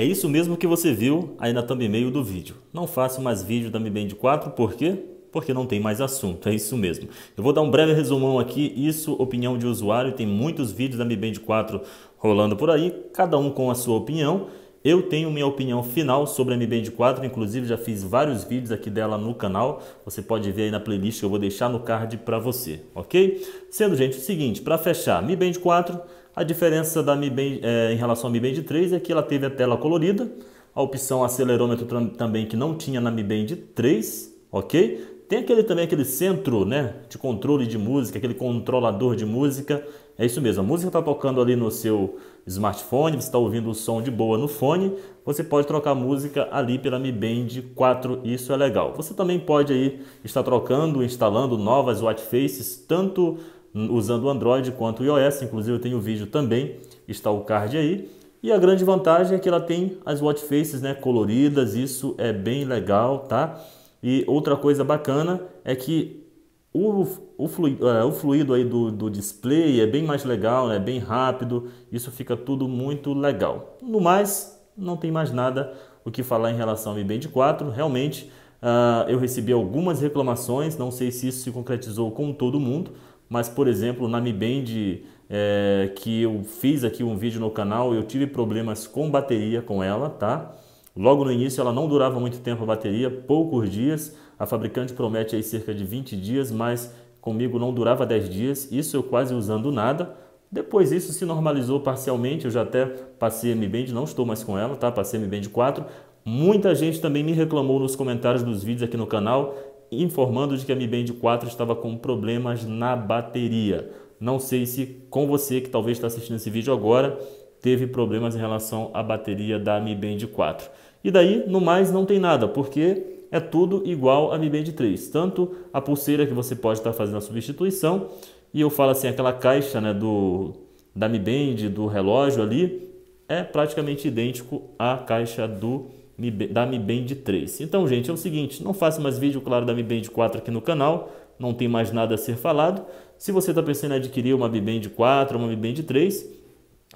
É isso mesmo que você viu aí na thumbnail meio do vídeo. Não faço mais vídeo da Mi Band 4, por quê? Porque não tem mais assunto, é isso mesmo. Eu vou dar um breve resumão aqui, isso, opinião de usuário, tem muitos vídeos da Mi Band 4 rolando por aí, cada um com a sua opinião. Eu tenho minha opinião final sobre a Mi Band 4, inclusive já fiz vários vídeos aqui dela no canal. Você pode ver aí na playlist que eu vou deixar no card para você, ok? Sendo, gente, o seguinte, para fechar, Mi Band 4 a diferença da Mi Band, é, em relação à Mi Band 3 é que ela teve a tela colorida, a opção acelerômetro também que não tinha na Mi Band 3, ok? Tem aquele também aquele centro, né, de controle de música, aquele controlador de música. É isso mesmo. A música está tocando ali no seu smartphone, você está ouvindo o som de boa no fone. Você pode trocar música ali pela Mi Band 4. Isso é legal. Você também pode aí estar trocando, instalando novas whitefaces, tanto usando o Android quanto o iOS, inclusive tenho o vídeo também, está o card aí. E a grande vantagem é que ela tem as watch faces né, coloridas, isso é bem legal, tá? E outra coisa bacana é que o, o, fluido, é, o fluido aí do, do, display é bem mais legal, é né, bem rápido, isso fica tudo muito legal. No mais, não tem mais nada o que falar em relação ao Mi Band 4, realmente uh, eu recebi algumas reclamações, não sei se isso se concretizou com todo mundo, mas por exemplo na Mi Band é, que eu fiz aqui um vídeo no canal, eu tive problemas com bateria com ela, tá? Logo no início ela não durava muito tempo a bateria, poucos dias, a fabricante promete aí cerca de 20 dias, mas comigo não durava 10 dias, isso eu quase usando nada, depois isso se normalizou parcialmente, eu já até passei a Mi Band, não estou mais com ela, tá? Passei a Mi Band 4. Muita gente também me reclamou nos comentários dos vídeos aqui no canal informando de que a Mi Band 4 estava com problemas na bateria. Não sei se com você que talvez está assistindo esse vídeo agora teve problemas em relação à bateria da Mi Band 4. E daí, no mais, não tem nada, porque é tudo igual a Mi Band 3. Tanto a pulseira que você pode estar fazendo a substituição, e eu falo assim, aquela caixa né, do, da Mi Band, do relógio ali, é praticamente idêntico à caixa do relógio da Mi Band 3. Então, gente, é o seguinte, não faço mais vídeo, claro, da Mi Band 4 aqui no canal, não tem mais nada a ser falado. Se você está pensando em adquirir uma Mi Band 4, uma Mi Band 3,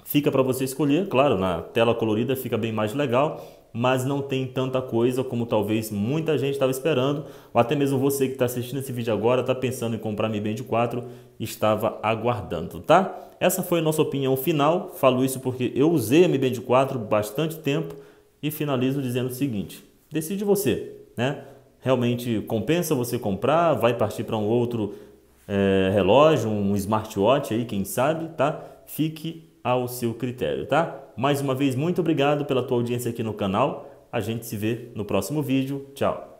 fica para você escolher, claro, na tela colorida fica bem mais legal, mas não tem tanta coisa como talvez muita gente estava esperando, ou até mesmo você que está assistindo esse vídeo agora, está pensando em comprar Mi Band 4, estava aguardando, tá? Essa foi a nossa opinião final, falo isso porque eu usei a Mi Band 4 bastante tempo, e finalizo dizendo o seguinte: decide você, né? Realmente compensa você comprar? Vai partir para um outro é, relógio, um smartwatch aí, quem sabe, tá? Fique ao seu critério, tá? Mais uma vez, muito obrigado pela tua audiência aqui no canal. A gente se vê no próximo vídeo. Tchau!